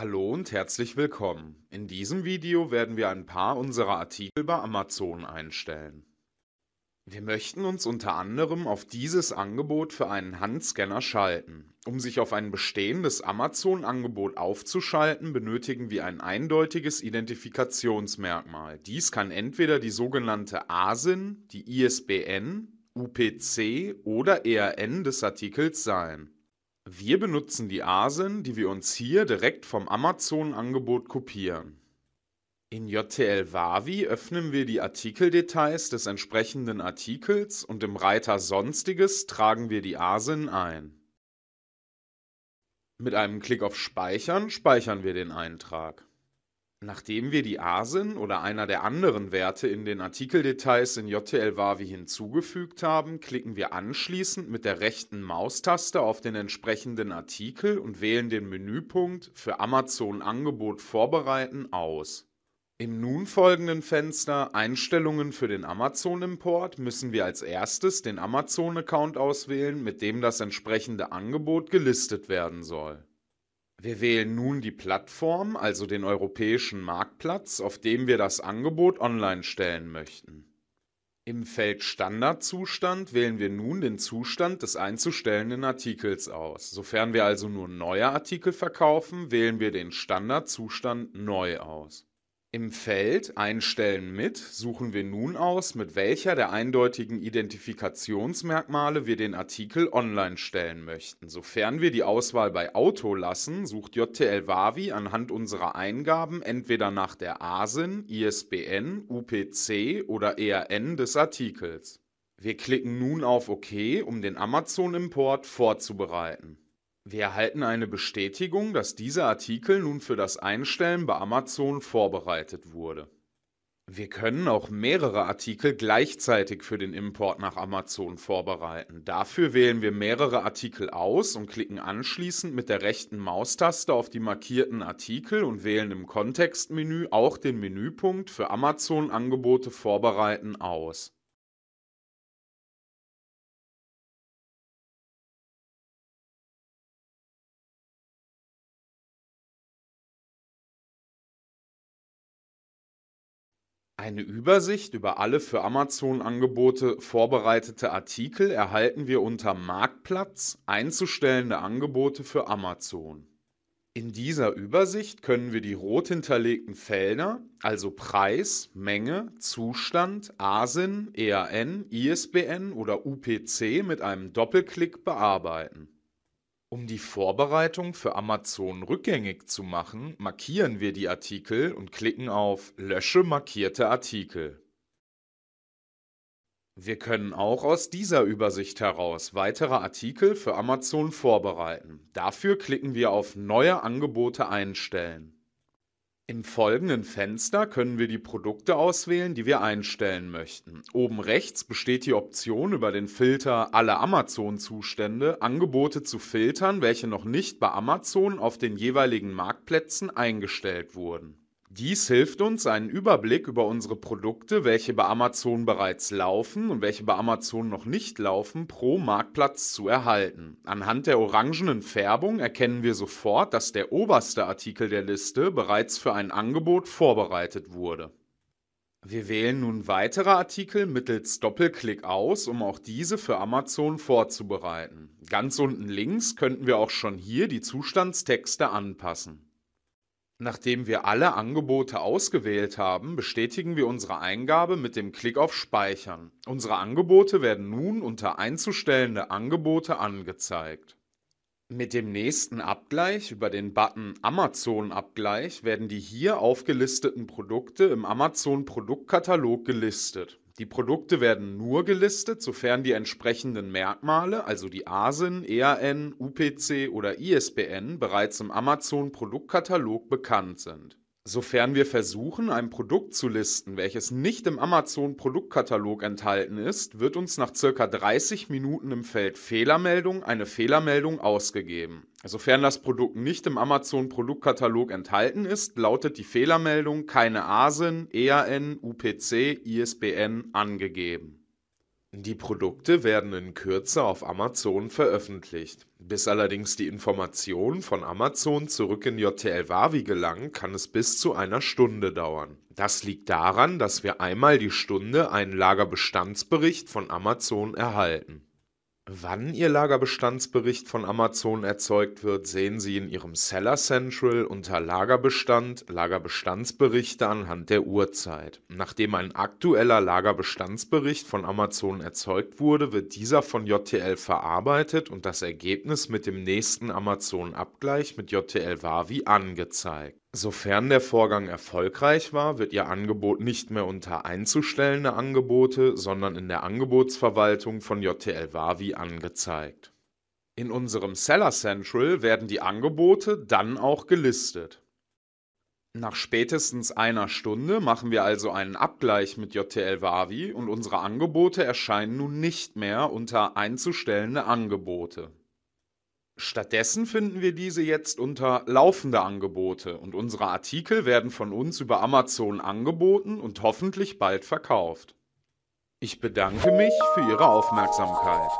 Hallo und herzlich willkommen. In diesem Video werden wir ein paar unserer Artikel bei Amazon einstellen. Wir möchten uns unter anderem auf dieses Angebot für einen Handscanner schalten. Um sich auf ein bestehendes Amazon-Angebot aufzuschalten, benötigen wir ein eindeutiges Identifikationsmerkmal. Dies kann entweder die sogenannte ASIN, die ISBN, UPC oder ERN des Artikels sein. Wir benutzen die ASIN, die wir uns hier direkt vom Amazon-Angebot kopieren. In JTL Wavi öffnen wir die Artikeldetails des entsprechenden Artikels und im Reiter Sonstiges tragen wir die ASIN ein. Mit einem Klick auf Speichern speichern wir den Eintrag. Nachdem wir die ASIN oder einer der anderen Werte in den Artikeldetails in JTL-Wavi hinzugefügt haben, klicken wir anschließend mit der rechten Maustaste auf den entsprechenden Artikel und wählen den Menüpunkt für Amazon Angebot vorbereiten aus. Im nun folgenden Fenster Einstellungen für den Amazon-Import müssen wir als erstes den Amazon-Account auswählen, mit dem das entsprechende Angebot gelistet werden soll wir wählen nun die Plattform, also den europäischen Marktplatz, auf dem wir das Angebot online stellen möchten. Im Feld Standardzustand wählen wir nun den Zustand des einzustellenden Artikels aus. Sofern wir also nur neue Artikel verkaufen, wählen wir den Standardzustand Neu aus. Im Feld Einstellen mit suchen wir nun aus, mit welcher der eindeutigen Identifikationsmerkmale wir den Artikel online stellen möchten. Sofern wir die Auswahl bei Auto lassen, sucht JTL Wavi anhand unserer Eingaben entweder nach der ASIN, ISBN, UPC oder ERN des Artikels. Wir klicken nun auf OK, um den Amazon-Import vorzubereiten wir erhalten eine Bestätigung, dass dieser Artikel nun für das Einstellen bei Amazon vorbereitet wurde. Wir können auch mehrere Artikel gleichzeitig für den Import nach Amazon vorbereiten. Dafür wählen wir mehrere Artikel aus und klicken anschließend mit der rechten Maustaste auf die markierten Artikel und wählen im Kontextmenü auch den Menüpunkt für Amazon Angebote vorbereiten aus. Eine Übersicht über alle für Amazon-Angebote vorbereitete Artikel erhalten wir unter Marktplatz einzustellende Angebote für Amazon. In dieser Übersicht können wir die rot hinterlegten Felder, also Preis, Menge, Zustand, ASIN, EAN, ISBN oder UPC mit einem Doppelklick bearbeiten. Um die Vorbereitung für Amazon rückgängig zu machen, markieren wir die Artikel und klicken auf Lösche markierte Artikel. Wir können auch aus dieser Übersicht heraus weitere Artikel für Amazon vorbereiten. Dafür klicken wir auf Neue Angebote einstellen. Im folgenden Fenster können wir die Produkte auswählen, die wir einstellen möchten. Oben rechts besteht die Option, über den Filter Alle Amazon-Zustände Angebote zu filtern, welche noch nicht bei Amazon auf den jeweiligen Marktplätzen eingestellt wurden dies hilft uns, einen Überblick über unsere Produkte, welche bei Amazon bereits laufen und welche bei Amazon noch nicht laufen, pro Marktplatz zu erhalten. Anhand der orangenen Färbung erkennen wir sofort, dass der oberste Artikel der Liste bereits für ein Angebot vorbereitet wurde. Wir wählen nun weitere Artikel mittels Doppelklick aus, um auch diese für Amazon vorzubereiten. Ganz unten links könnten wir auch schon hier die Zustandstexte anpassen. Nachdem wir alle Angebote ausgewählt haben, bestätigen wir unsere Eingabe mit dem Klick auf Speichern. Unsere Angebote werden nun unter Einzustellende Angebote angezeigt. Mit dem nächsten Abgleich über den Button Amazon Abgleich werden die hier aufgelisteten Produkte im Amazon Produktkatalog gelistet. Die Produkte werden nur gelistet, sofern die entsprechenden Merkmale, also die ASIN, EAN, UPC oder ISBN, bereits im Amazon-Produktkatalog bekannt sind Sofern wir versuchen, ein Produkt zu listen, welches nicht im Amazon-Produktkatalog enthalten ist, wird uns nach circa 30 Minuten im Feld Fehlermeldung eine Fehlermeldung ausgegeben. Sofern das Produkt nicht im Amazon-Produktkatalog enthalten ist, lautet die Fehlermeldung keine ASIN, EAN, UPC, ISBN angegeben. Die Produkte werden in Kürze auf Amazon veröffentlicht. Bis allerdings die Information von Amazon zurück in JTL Wavi gelangen, kann es bis zu einer Stunde dauern. Das liegt daran, dass wir einmal die Stunde einen Lagerbestandsbericht von Amazon erhalten. Wann Ihr Lagerbestandsbericht von Amazon erzeugt wird, sehen Sie in Ihrem Seller Central unter Lagerbestand Lagerbestandsberichte anhand der Uhrzeit. Nachdem ein aktueller Lagerbestandsbericht von Amazon erzeugt wurde, wird dieser von JTL verarbeitet und das Ergebnis mit dem nächsten Amazon-Abgleich mit JTL Wavi angezeigt. Sofern der Vorgang erfolgreich war, wird Ihr Angebot nicht mehr unter Einzustellende Angebote, sondern in der Angebotsverwaltung von JTL Wavi angezeigt. In unserem Seller Central werden die Angebote dann auch gelistet. Nach spätestens einer Stunde machen wir also einen Abgleich mit JTL Wavi und unsere Angebote erscheinen nun nicht mehr unter Einzustellende Angebote. Stattdessen finden wir diese jetzt unter laufende Angebote und unsere Artikel werden von uns über Amazon angeboten und hoffentlich bald verkauft. Ich bedanke mich für Ihre Aufmerksamkeit.